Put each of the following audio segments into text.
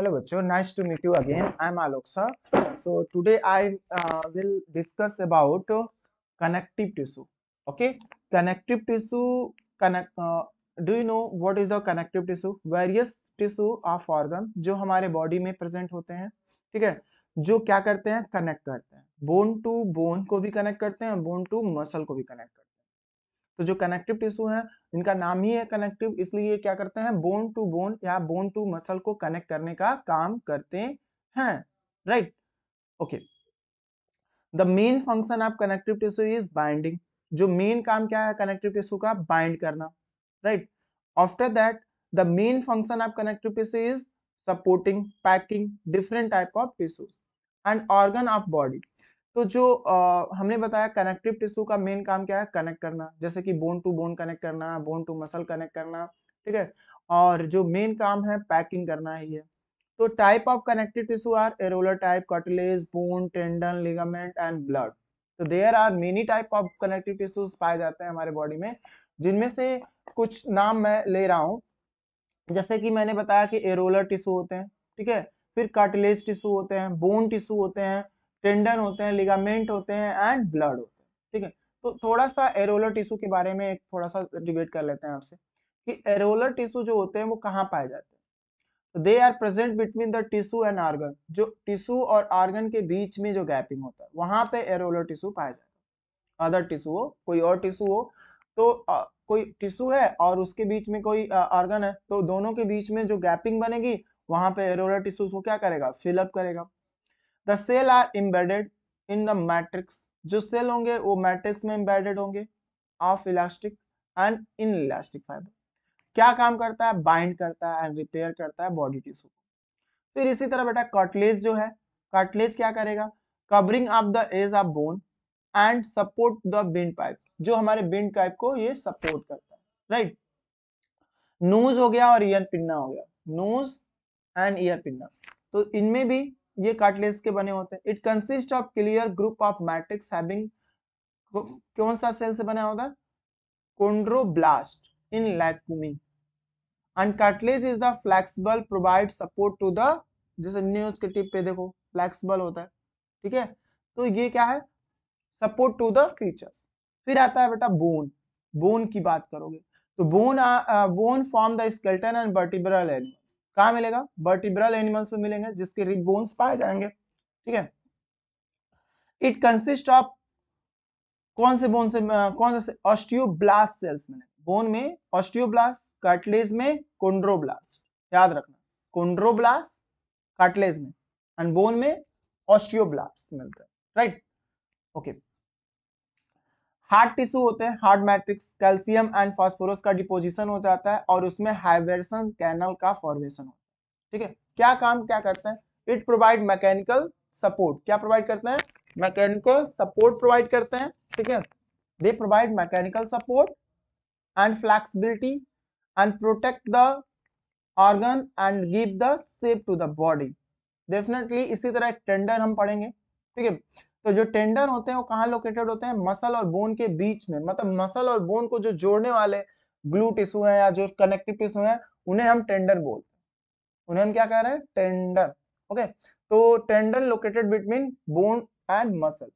Hello बच्चों nice to meet you again I am Alok sir so today I will discuss about connective tissue okay connective tissue connect do you know what is the connective tissue various tissue of organ जो हमारे body में present होते हैं ठीक है जो क्या करते हैं कनेक्ट करते हैं बोन टू बोन को भी कनेक्ट करते हैं बोन टू मसल को भी कनेक्ट करते हैं तो जो कनेक्टिव टिश्यू है इनका नाम ही है कनेक्टिव इसलिए क्या करते हैं बोन टू बोन या बोन टू मसल को कनेक्ट करने का काम करते हैं right okay the main function of connective tissue is binding जो मेन काम क्या है कनेक्टिव टिश्यू का बाइंड करना right after that the main function of connective tissue is supporting packing different type of tissues and organ of body तो जो आ, हमने बताया कनेक्टिव टिश्यू का मेन काम क्या है कनेक्ट करना जैसे कि बोन टू बोन कनेक्ट करना बोन टू मसल कनेक्ट करना ठीक है और जो मेन काम है पैकिंग करना ही है तो type of connective tissue are areolar type cartilage bone tendon ligament and blood तो there are many type of connective tissues पाए जाते हैं हमारे बॉडी में जिनमें से कुछ नाम मैं ले रहा हूँ जैसे कि मैंने बताया कि एरोलर टिश्यू होते हैं ठीक है फिर कार्टिलेज टिश्यू होते हैं बोन टिश्यू होते हैं टेंडन होते हैं लिगामेंट होते हैं एंड ब्लड होते हैं ठीक है तो थोड़ा सा एरोलर टिश्यू के बारे में एक थोड़ा सा डिबेट कर लेते हैं आपसे कि एरोलर टिश्यू जो होते हैं वो कहाँ पाए जाते हैं तो they are present between the tissue and organ जो टिश्यू और आर्गन के बीच में जो गैपिंग होता है वहां पे एरोलर टिश्यू पाया जाता है अदर टिश्यू हो कोई और टिश्यू हो तो आ, कोई टिश्यू है और उसके बीच में कोई आ, आर्गन है तो दोनों के बीच में जो गैपिंग बनेगी वहां पे एरोलर टिश्यू को क्या करेगा फिलअप करेगा the cell are embedded in the matrix जो सेल होंगे वो मैट्रिक्स में इम्बेडेड होंगे of elastic and inelastic fiber क्या काम करता है बाइंड करता है एंड रिपेयर करता है बॉडी टिश्यू फिर इसी तरह बेटा कटलेज जो है कटलेज क्या करेगा covering of the edge of bone and support the wind pipe जो हमारे बिंड पाइप को ये सपोर्ट करता है राइट नोज हो गया और ईयर पिन्ना हो गया नोज एंड ईयर पिन्ना तो इनमें भी ये कार्टिलेज के बने होते हैं it consist of clear group of matrix having कौन सा सेल से बना होता है chondroblast in lacunae and cartilage is the flexible provide support to the जैसे न्यूज के टिप पे देखो फ्लेक्सिबल होता है ठीक है तो ये क्या है सपोर्ट टू द फीचर्स फिर आता है बेटा बोन बोन की बात करोगे तो bone bone form the skeleton and vertebral animal कहा मिलेगा वर्टिब्रल एनिमल्स में मिलेंगे जिसके रिब बोन्स पाए जाएंगे ठीक है इट कंसिस्ट ऑफ कौन से बोन से कौन से ऑस्टियोब्लास्ट सेल्स मिलेंगे बोन में ऑस्टियोब्लास्ट कार्टलेज में कोंड्रोब्लास्ट याद रखना कोंड्रोब्लास्ट कार्टलेज में एंड बोन में ऑस्टियोब्लास्ट मिलता है right okay okay. Hard tissue होते हैं hard matrix calcium and phosphorus का डिपोजिशन हो जाता है और उसमें हाइवर्सन कैनल का फॉर्मेशन होता है ठीक है क्या काम क्या करते हैं इट प्रोवाइड मैकेनिकल सपोर्ट क्या प्रोवाइड करते हैं मैकेनिकल सपोर्ट प्रोवाइड करते हैं ठीक है they provide mechanical support and flexibility and protect the organ and give the shape to the body definitely इसी तरह टेंडर हम पढ़ेंगे ठीक है तो जो टेंडन होते हैं वो कहाँ लोकेटेड होते हैं मसल और बोन के बीच में मतलब मसल और बोन को जो जोड़ने वाले ग्लू टिश्यू है या जो कनेक्टिव टिश्यू है उन्हें हम टेंडन बोलते हैं उन्हें हम क्या कह रहे हैं टेंडन ओके तो tendon located between bone and muscle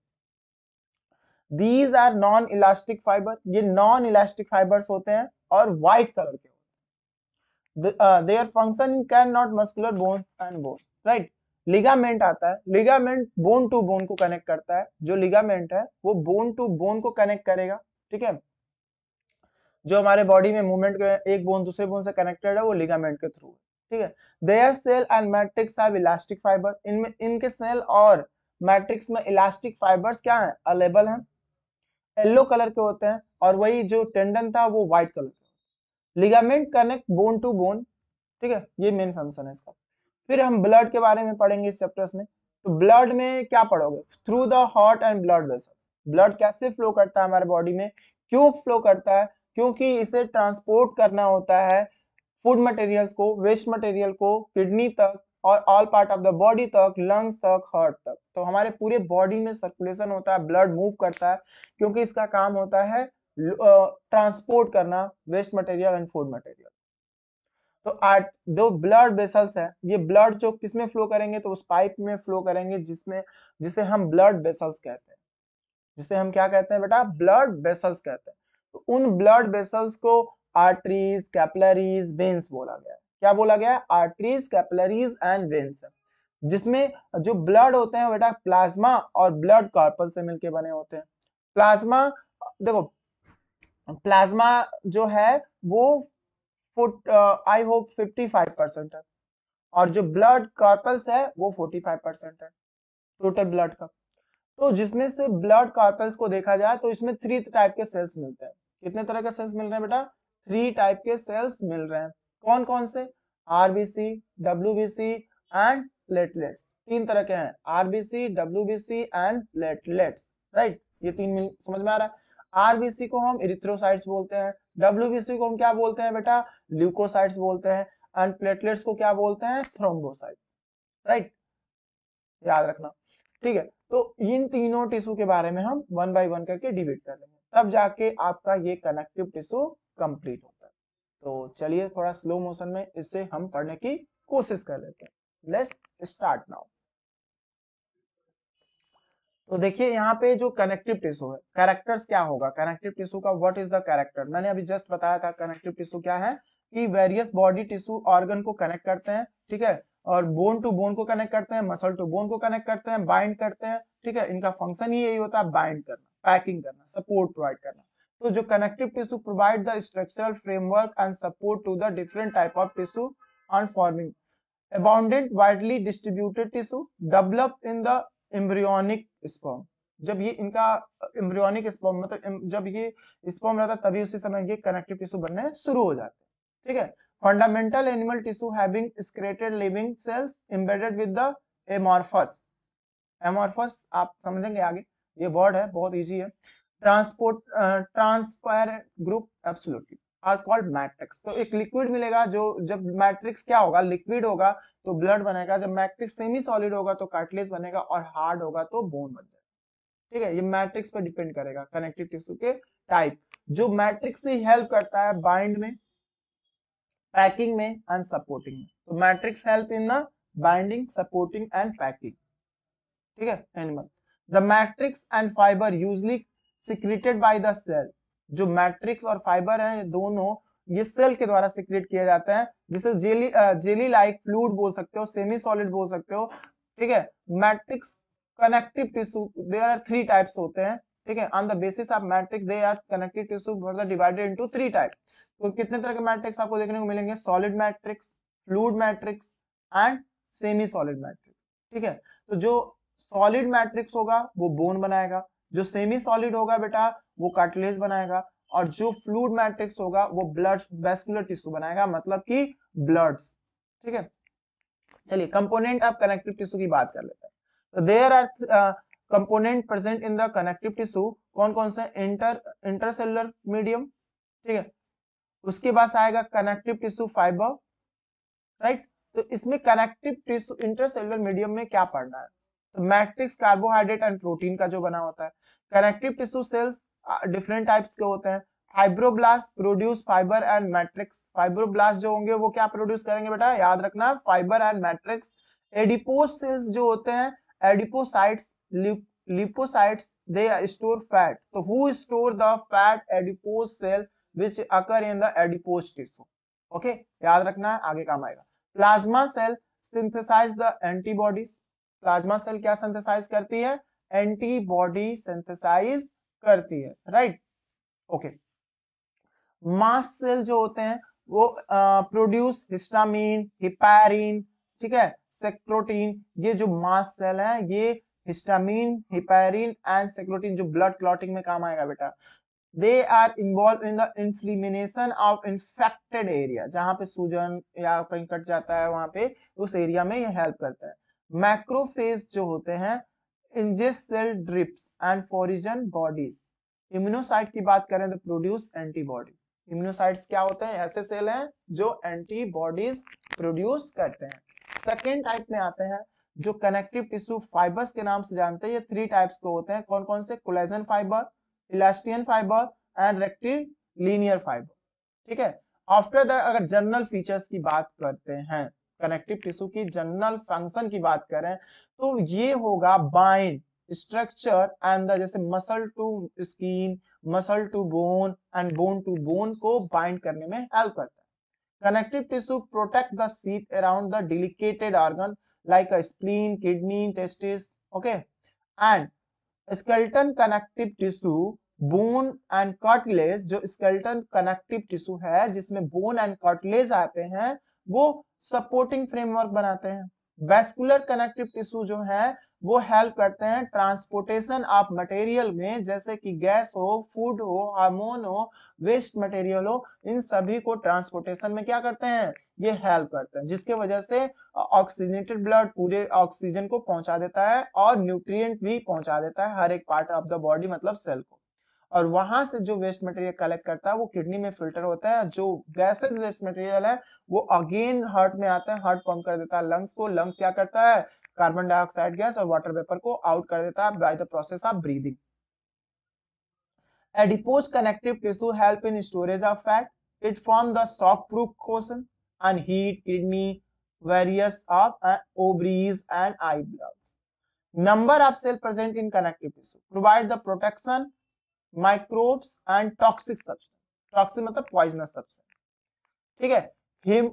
these are non elastic fiber ये नॉन इलास्टिक फाइबर्स होते हैं और व्हाइट कलर के होते हैं their function can not muscular bone and bone right ligament आता है लिगामेंट बोन टू बोन को कनेक्ट करता है जो लिगामेंट है वो बोन टू बोन को कनेक्ट करेगा ठीक है जो हमारे बॉडी में मूवमेंट एक बोन दूसरे बोन से कनेक्टेड है वो लिगामेंट के थ्रू ठीक है their cell and matrix are elastic fiber इनमें इनके सेल और मैट्रिक्स में इलास्टिक फाइबर्स क्या है अलेबल है येलो कलर के होते हैं और वही जो टेंडन था वो व्हाइट कलर के ligament connect bone to bone ठीक है ये मेन फंक्शन है इसका फिर हम ब्लड के बारे में पढ़ेंगे इस चैप्टर्स में तो ब्लड में क्या पढ़ोगे through the heart and blood vessel blood कैसे फ्लो करता है हमारे बॉडी में क्यों फ्लो करता है क्योंकि इसे ट्रांसपोर्ट करना होता है फूड मटेरियल्स को वेस्ट मटेरियल को किडनी तक और all part of the body तक लंग्स तक हार्ट तक तो हमारे पूरे बॉडी में सर्कुलेशन होता है ब्लड मूव करता है क्योंकि इसका काम होता है ट्रांसपोर्ट करना waste material and food material तो आर्ट दो ब्लड वेसल्स है ये ब्लड जो किसमें फ्लो करेंगे तो उस पाइप में फ्लो करेंगे जिसमें जिसे हम ब्लड वेसल्स कहते हैं जिसे हम क्या कहते हैं बेटा ब्लड वेसल्स कहते हैं तो उन ब्लड वेसल्स को आर्टरीज कैपलरीज वेन्स बोला गया क्या बोला गया आर्टरीज कैपलरीज एंड वेन्स जिसमें जो ब्लड होते हैं बेटा प्लाज्मा और ब्लड कार्पल से मिलके बने होते हैं प्लाज्मा देखो प्लाज्मा जो है वो फुट I hope fifty five percent है और जो ब्लड कार्पल्स है वो फोर्टी फाइव परसेंट है टोटल ब्लड का तो जिसमें से ब्लड कार्पल्स को देखा जाए तो इसमें थ्री टाइप के सेल्स मिलते हैं कितने तरह के सेल्स मिल रहे हैं बेटा थ्री टाइप के सेल्स मिल रहे हैं कौन कौन से आरबीसी डब्ल्यूबीसी एंड प्लेटलेट्स तीन तरह के हैं RBC WBC and platelets right ये तीन मिल समझ में आ रहा है आरबीसी को हम इरिथ्रोसाइट्स बोलते हैं डब्ल्यूबीसी को हम क्या बोलते हैं बेटा ल्यूकोसाइट्स बोलते हैं एंड प्लेटलेट्स को क्या बोलते हैं थ्रोम्बोसाइट राइट याद रखना ठीक है तो इन तीनों टिश्यू के बारे में हम वन बाय वन करके डिबेट कर लेंगे तब जाके आपका ये कनेक्टिव टिश्यू कंप्लीट होता है तो चलिए थोड़ा स्लो मोशन में इससे हम पढ़ने की कोशिश कर लेते हैं लेट्स स्टार्ट नाउ तो देखिए यहाँ पे जो कनेक्टिव टिश्यू है कैरेक्टर्स क्या होगा कनेक्टिव टिश्यू का व्हाट इज द कैरेक्टर मैंने अभी जस्ट बताया था कनेक्टिव टिश्यू क्या है कि वेरियस बॉडी टिश्यू ऑर्गन को कनेक्ट करते हैं ठीक है और बोन टू बोन को कनेक्ट करते हैं मसल टू बोन को कनेक्ट करते हैं बाइंड करते हैं ठीक है इनका फंक्शन ही यही होता है बाइंड करना पैकिंग करना सपोर्ट प्रोवाइड करना तो जो connective tissue provide the structural framework and support to the different type of tissue on forming abundant widely distributed tissue develop in the embryonic स्पॉम जब ये इनका एम्ब्रियोनिक स्पॉम मतलब जब ये स्पॉम रहता है तभी उसी समय ये कनेक्टिव टिश्यू बनने शुरू हो जाते हैं ठीक है fundamental animal tissue having secreted living cells embedded with the amorphous amorphous आप समझेंगे आगे ये वर्ड है बहुत इजी है transport transpire group absolutely are called matrix तो एक लिक्विड मिलेगा जो जब मैट्रिक्स क्या होगा लिक्विड होगा तो ब्लड बनेगा जब मैट्रिक्स सेमी सॉलिड होगा तो कार्टिलेज बनेगा और हार्ड होगा तो बोन बन जाएगा ठीक है ये मैट्रिक्स पर डिपेंड करेगा कनेक्टिव टिश्यू के टाइप जो मैट्रिक्स ही हेल्प करता है बाइंड में पैकिंग में एंड सपोर्टिंग में तो matrix help in the binding supporting and packing ठीक है animal the matrix and fiber usually secreted by the cell जो मैट्रिक्स और फाइबर है दोनों ये सेल के द्वारा सिक्रेट किया जाता है जिसे जेली जेली लाइक फ्लूड बोल सकते हो सेमी सॉलिड बोल सकते हो ठीक है matrix connective tissue there are three types होते हैं ठीक है on the basis of matrix they are connective tissue further divided into three type तो कितने तरह के मैट्रिक्स आपको देखने को मिलेंगे solid matrix fluid matrix and semi solid matrix ठीक है तो जो सॉलिड मैट्रिक्स होगा वो बोन बनाएगा जो सेमी सॉलिड होगा बेटा वो कार्टिलेज बनाएगा और जो फ्लूड मैट्रिक्स होगा वो ब्लड वेस्कुलर टिश्यू बनाएगा मतलब कि ब्लड ठीक है चलिए कंपोनेंट आप कनेक्टिव टिश्यू की बात कर लेते हैं there are component present in the connective tissue कौन कौन से इंटर इंटरसेलुलर मीडियम ठीक है उसके बाद आएगा कनेक्टिव टिश्यू फाइबर राइट तो इसमें कनेक्टिव टिश्यू इंटरसेलुलर मीडियम में क्या पढ़ना है मैट्रिक्स कार्बोहाइड्रेट एंड प्रोटीन का जो बना होता है connective tissue cells different types के होते हैं fibroblast produce fibre and matrix fibroblast जो होंगे वो क्या प्रोड्यूस करेंगे बेटा याद रखना fiber and matrix adipose cells जो होते हैं adipocytes lipocytes they store fat तो who store the fat adipose cell which occur in the adipose tissue okay याद रखना आगे काम आएगा plasma cell synthesize the antibodies plasma cell क्या सिंथेसाइज करती है एंटीबॉडी सिंथेसाइज करती है राइट ओके मास सेल जो होते हैं वो प्रोड्यूस हिस्टामिन हिपैरिन ठीक है सेक्रोटीन ये जो मास सेल है ये हिस्टामिन हिपैरिन एंड सेक्रोटीन जो ब्लड क्लॉटिंग में काम आएगा बेटा they are involved in the inflammation of infected area जहां पे सूजन या कहीं कट जाता है वहां पे उस एरिया में ये हेल्प करता है मैक्रोफेज जो होते हैं ingest cell debris and foreign bodies immunocyte की बात करें तो प्रोड्यूस एंटीबॉडी इम्यूनोसाइट्स क्या होते हैं ऐसे सेल हैं जो एंटीबॉडीज प्रोड्यूस करते हैं सेकेंड टाइप में आते हैं जो कनेक्टिव टिश्यू फाइबर्स के नाम से जानते हैं ये थ्री टाइप्स के होते हैं कौन कौन से collagen fiber elastin fiber and reticular fiber ठीक है आफ्टर दैट अगर जनरल फीचर्स की बात करते हैं कनेक्टिव टिश्यू की जनरल फंक्शन की बात करें तो ये होगा बाइंड स्ट्रक्चर एंड द जैसे muscle to skin muscle to bone and bone to bone को बाइंड करने में हेल्प करता है connective tissue protect the sheath around the delicate organ like a spleen kidney testis okay and skeleton connective tissue bone and cartilage जो skeleton connective tissue है जिसमें bone and cartilage आते हैं वो सपोर्टिंग फ्रेमवर्क बनाते हैं वेस्कुलर कनेक्टिव टिश्यू जो है वो हेल्प करते हैं ट्रांसपोर्टेशन ऑफ मटेरियल में जैसे कि गैस हो फूड हो हार्मोन हो वेस्ट मटेरियल हो इन सभी को ट्रांसपोर्टेशन में क्या करते हैं ये हेल्प करते हैं जिसके वजह से ऑक्सीजनेटेड ब्लड पूरे ऑक्सीजन को पहुंचा देता है और न्यूट्रिएंट भी पहुंचा देता है हर एक पार्ट ऑफ द बॉडी मतलब सेल को और वहां से जो वेस्ट मटेरियल कलेक्ट करता है वो किडनी में फिल्टर होता है जो वैसे वेस्ट मटेरियल है वो अगेन हार्ट में आता है हार्ट पंप कर देता है लंग्स को लंग्स क्या करता है कार्बन डाइऑक्साइड गैस और वाटर वेपर को आउट कर देता है by the process of breathing adipose connective tissue help in storage of fat it form the shock proof cushion and heat kidney various of ovaries and I number of cell present in connective tissue provide the protection microbes and toxic substance toxic मतलब poisonous substance ठीक है हिम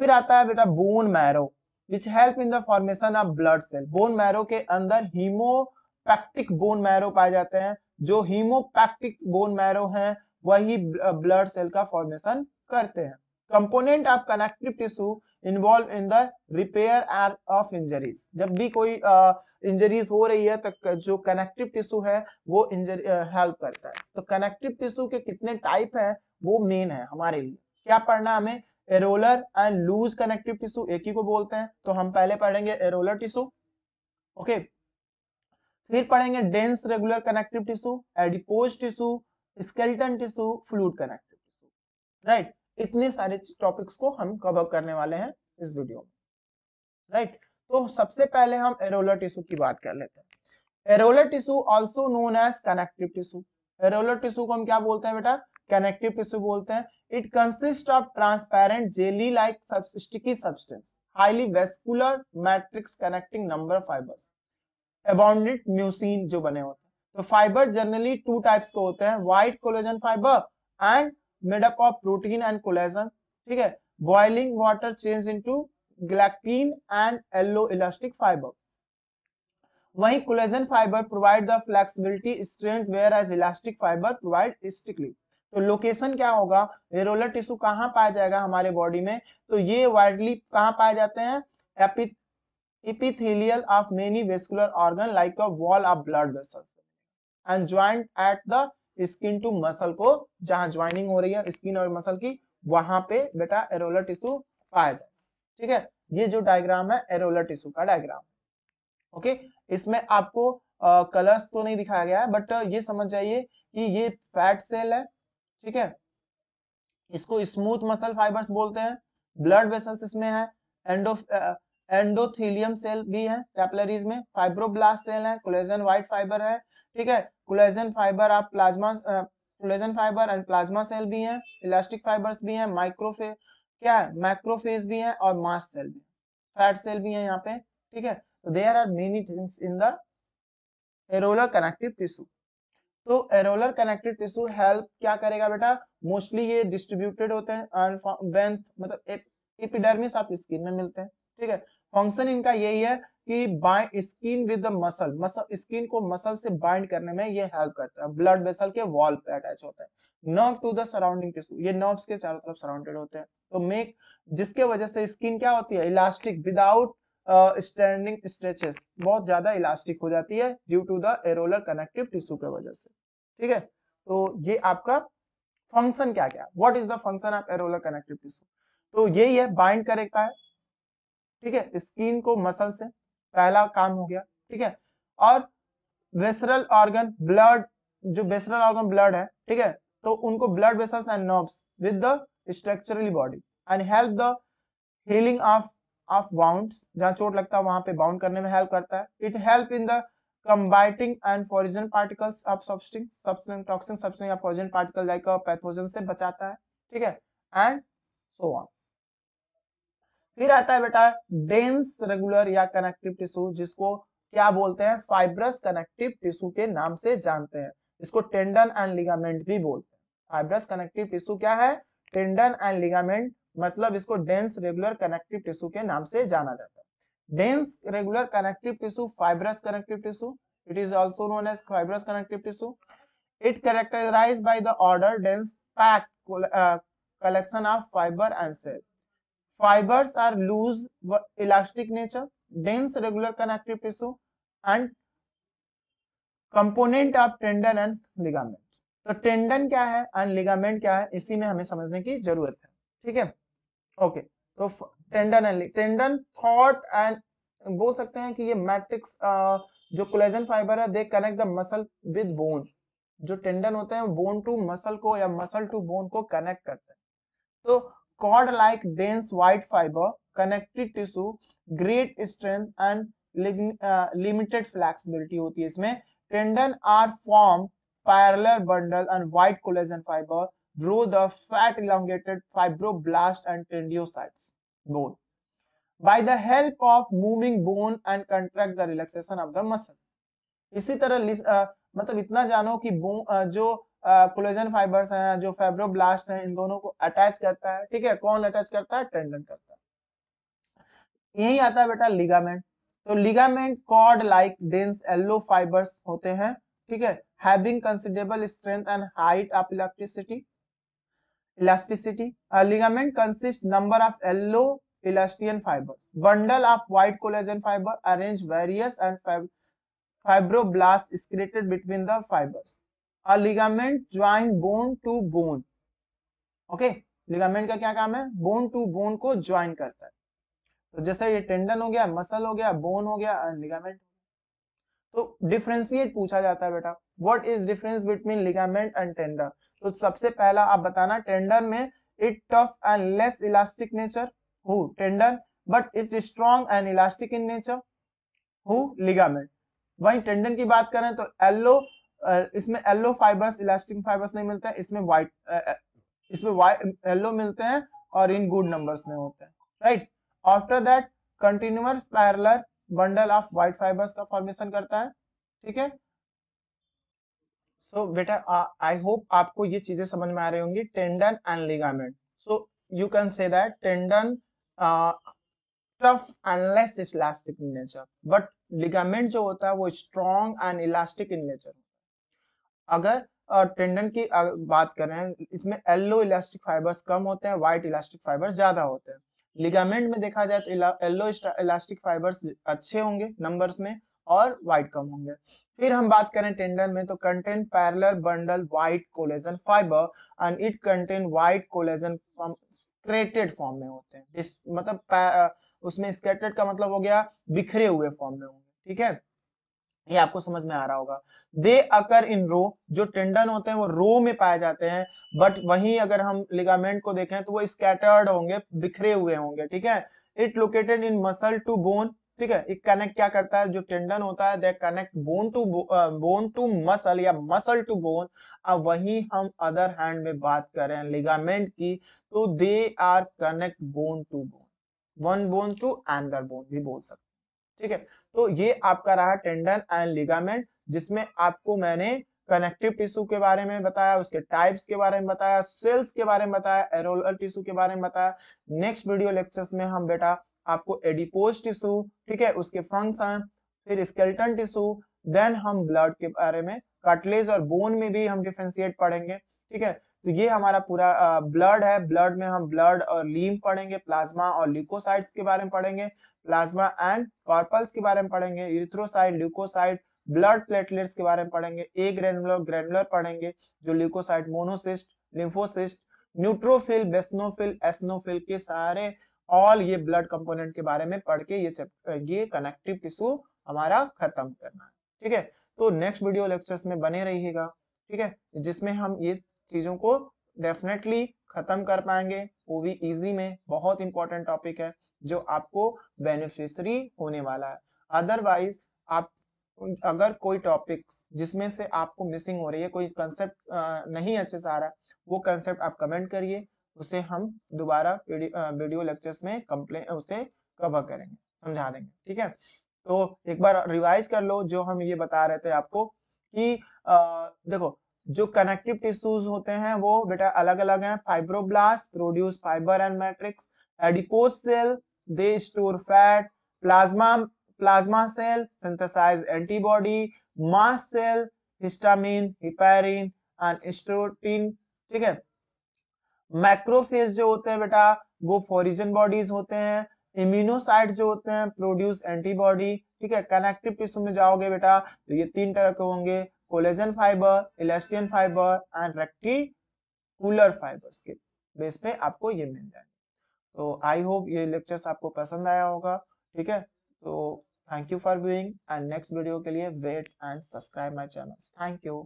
फिर आता है बेटा bone marrow which help in the formation of blood cell bone marrow के अंदर हीमोपैक्टिक बोन मैरो पाए जाते हैं जो हीमोपैक्टिक बोन मैरो हैं वही ब्लड सेल का फॉर्मेशन करते हैं component of connective tissue involve in the repair and of injuries जब भी कोई इंजरीज uh, हो रही है तो जो कनेक्टिव टिश्यू है वो इंजरी हेल्प uh, करता है तो कनेक्टिव टिश्यू के कितने टाइप है वो मेन है हमारे लिए क्या पढ़ना हमें areolar and loose connective tissue एक ही को बोलते हैं तो हम पहले पढ़ेंगे एरोलर टिश्यू ओके फिर पढ़ेंगे dense regular connective tissue adipose tissue skeleton tissue fluid connective tissue right इतने सारे टॉपिक्स को हम कवर करने वाले हैं इस वीडियो में राइट तो सबसे पहले हम एरोलर टिश्यू की बात कर लेते हैं areolar tissue also known as connective tissue areolar tissue को हम क्या बोलते हैं बेटा कनेक्टिव टिश्यू बोलते हैं it consist of transparent jelly like sticky substance highly vascular matrix connecting number fibres abounded mucin जो बने होते हैं तो फाइबर जनरली टू टाइप्स के होते हैं white collagen fibre and made up of protein and collagen ठीक है boiling water change into gelatin and yellow elastic fibre वही collagen fibre provide the flexibility strength whereas elastic fibre provide स्टिकली तो location क्या होगा एरोलर टिश्यू कहाँ पाया जाएगा हमारे बॉडी में तो ये वाइडली कहाँ पाए जाते हैं epithelial of many vascular organ like a wall of blood vessels and joint at the skin to muscle को जहां ज्वाइनिंग हो रही है स्किन और मसल की वहां पे बेटा एरोलर टिश्यू पाया जाए ठीक है ये जो डायग्राम है एरोलर टिश्यू का डायग्राम ओके इसमें आपको कलर्स तो नहीं दिखाया गया है बट ये समझ जाइए कि ये फैट सेल है ठीक है इसको स्मूथ मसल फाइबर्स बोलते हैं ब्लड वेसल्स इसमें है एंडो एंडोथीलियम सेल भी है कैपलरीज में फाइब्रोब्लास्ट सेल है कोलेजन व्हाइट फाइबर है ठीक है कोलेजन फाइबर आप plasma collagen fibre and plasma cell भी हैं इलास्टिक फाइबर्स भी हैं माइक्रोफे क्या है माइक्रोफेज भी हैं और मास सेल भी फैट सेल भी हैं यहाँ पे ठीक है तो there are many things in the areolar connective tissue तो एरोलर कनेक्टिव टिश्यू हेल्प क्या करेगा बेटा मोस्टली ये डिस्ट्रीब्यूटेड होते हैं मतलब एपिडर्मिस आप स्किन में मिलते हैं ठीक है फंक्शन इनका यही है कि bind skin with muscle muscle skin को मसल से बाइंड करने में ये हेल्प करता है ब्लड वेसल के वॉल पे अटैच होता है nerve to the surrounding tissue ये नर्व्स के चारों तरफ सराउंडेड होते हैं तो मेक जिसके वजह से स्किन क्या होती है इलास्टिक विदाउट स्टैंडिंग स्ट्रेचेस बहुत ज्यादा इलास्टिक हो जाती है due to the areolar connective tissue के वजह से ठीक है तो ये आपका फंक्शन क्या क्या what is the function of areolar connective tissue तो यही है बाइंड करेगा ठीक है स्किन को मसल से पहला काम हो गया ठीक है और वेसरल ऑर्गन ब्लड जो वेसरल ऑर्गन ब्लड है ठीक है तो उनको blood vessels and nerves with the structurally body and help the healing of of wounds जहां चोट लगता है वहां पे बाउंड करने में हेल्प करता है it help in the combating and foreign particles of substance substance toxin substance of foreign particle like pathogen से बचाता है ठीक है एंड सो ऑन फिर आता है बेटा डेंस रेगुलर या कनेक्टिव टिश्यू जिसको क्या बोलते हैं फाइब्रस कनेक्टिव टिश्यू के नाम से जानते हैं इसको टेंडन एंड लिगामेंट भी बोलते हैं फाइब्रस कनेक्टिव टिश्यू क्या है टेंडन एंड लिगामेंट मतलब इसको डेंस रेगुलर कनेक्टिव टिश्यू के नाम से जाना जाता है dense regular connective tissue fibrous connective tissue it is also known as fibrous connective tissue it characterized by the order dense pack collection of fibre and cell fibers are loose elastic nature dense regular connective tissue and component of tendon and ligament तो tendon क्या है and ligament क्या है इसी में हमें समझने की जरूरत है ठीक है ओके तो tendon and tendon thought and बोल सकते हैं कि ये मैट्रिक्स जो कोलेजन फाइबर है they connect the muscle with bone जो टेंडन होते हैं बोन टू मसल को या मसल टू बोन को कनेक्ट करते हैं तो cord like dense white fibre connected tissue great strength and limited flexibility होती है इसमें tendon are form parallel bundle and white collagen fibre grow the fat elongated fibroblast and tenocytes bone By the help of moving bone and contract the relaxation of the muscle. इसी तरह uh, मतलब इतना जानो कि uh, जो collagen fibres हैं जो fibroblast हैं इन दोनों को अटैच करता है ठीक है कौन अटैच करता है टेंडन करता है यही आता है बेटा लिगामेंट तो ligament cord like dense yellow fibres होते हैं ठीक है having considerable strength and height of electricity elasticity ligament consist number of yellow elastin fibre bundle of white collagen fibre arrange various and fibroblast scattered between the fibres a join bone to bone okay ligament का क्या काम है bone to bone को join करता है तो जैसे ये टेंडन हो गया मसल हो गया बोन हो गया लिगामेंट तो डिफ्रेंसिएट पूछा जाता है बेटा what is difference between ligament and tender तो सबसे पहला आप बताना टेंडर में it tough and less elastic nature हु tender but it strong and elastic in nature हु लिगामेंट वहीं टेंडन की बात करें तो एल्लो इसमें येल्लो फाइबर्स इलास्टिक फाइबर्स नहीं मिलते इसमें व्हाइट इसमें येल्लो मिलते हैं और इन गुड नंबर्स में होते हैं right after that continuous parallel bundle of white fibres का फॉर्मेशन करता है ठीक है सो बेटा आई होप आपको ये चीजें समझ में आ रही होंगी tendon and ligament so you can say that tendon tough unless it's elastic in nature. But ligament जो होता है वो strong and elastic in nature अगर टेंडन की बात करें इसमें येल्लो इलास्टिक फाइबर्स कम होते हैं व्हाइट इलास्टिक फाइबर्स ज्यादा होते हैं लिगामेंट में देखा जाए तो येल्लो इलास्टिक फाइबर्स अच्छे होंगे नंबर्स में और व्हाइट कम होंगे फिर हम बात करें टेंडन में तो contain parallel bundle white collagen fibre and it contain white collagen scattered form में होते हैं मतलब उसमें स्क्रेटेड का मतलब हो गया बिखरे हुए फॉर्म में होंगे ठीक है ये आपको समझ में आ रहा होगा दे अकर इन रो जो टेंडन होते हैं वो रो में पाए जाते हैं बट वहीं अगर हम लिगामेंट को देखें तो वो स्कैटर्ड होंगे बिखरे हुए होंगे ठीक है it located in muscle to bone ठीक है एक कनेक्ट क्या करता है जो टेंडन होता है they connect bone to bone to muscle या मसल टू बोन अब वही हम अदर हैंड में बात कर रहे हैं लिगामेंट की तो they are connect bone to bone one bone to another bone भी बोल सकते ठीक है तो ये आपका रहा टेंडन एंड लिगामेंट जिसमें आपको मैंने कनेक्टिव टिश्यू के बारे में बताया उसके टाइप्स के बारे में बताया सेल्स के बारे में बताया एरोलर टिश्यू के बारे में बताया नेक्स्ट वीडियो लेक्चर्स में हम बेटा आपको एडिपोज टिश्यू ठीक है उसके फंक्शन फिर स्केल्टन टिश्यू देन हम ब्लड के बारे में कटलेज और बोन में भी हम डिफ्रेंशिएट पढ़ेंगे ठीक है तो ये हमारा पूरा ब्लड है ब्लड में हम ब्लड और लीम पढ़ेंगे प्लाज्मा और ल्यूकोसाइट्स के बारे में पढ़ेंगे प्लाज्मा एंड कॉर्पल्स के बारे में पढ़ेंगे यूरिथ्रोसाइट ल्यूकोसाइट ब्लड प्लेटलेट्स के बारे में पढ़ेंगे ए ग्रेनुलर ग्रेनुलर पढ़ेंगे जो ल्यूकोसाइट मोनोसिस्ट लिम्फोसिस्ट न्यूट्रोफिल बेस्नोफिल एस्नोफिल के सारे ऑल ये ब्लड कंपोनेंट के बारे में पढ़ के ये ये कनेक्टिव टिश्यू हमारा खत्म करना है ठीक है तो नेक्स्ट वीडियो लेक्चर्स में बने रहिएगा ठीक है जिसमें हम ये चीजों को डेफिनेटली खत्म कर पाएंगे वो भी इजी में बहुत इंपॉर्टेंट टॉपिक है जो आपको बेनिफिशरी होने वाला है अदरवाइज आप अगर कोई टॉपिक्स जिसमें से आपको मिसिंग हो रही है कोई कंसेप्ट नहीं अच्छे से आ रहा वो कंसेप्ट आप कमेंट करिए उसे हम दोबारा वीडियो लेक्चर्स में कंप्लेन उसे कवर करेंगे समझा देंगे ठीक है तो एक बार रिवाइज कर लो जो हम ये बता रहे थे आपको कि आ, देखो जो कनेक्टिव टिश्यूज होते हैं वो बेटा अलग अलग हैं fibroblast produce fibre and matrix adipose cell they store fat plasma plasma cell synthesize antibody mast cell histamine heparin and serotonin ठीक है मैक्रोफेज जो होते हैं बेटा वो फॉरिजन बॉडीज होते हैं इम्यूनोसाइट जो होते हैं प्रोड्यूस एंटीबॉडी ठीक है कनेक्टिव टिश्यू में जाओगे बेटा तो ये तीन तरह के होंगे collagen fibre elastin fibre and reticular fibres के बेस पे आपको ये मिल जाएंगे तो आई होप ये लेक्चर्स आपको पसंद आया होगा ठीक है तो thank you for viewing and next video के लिए wait and subscribe my channel thank you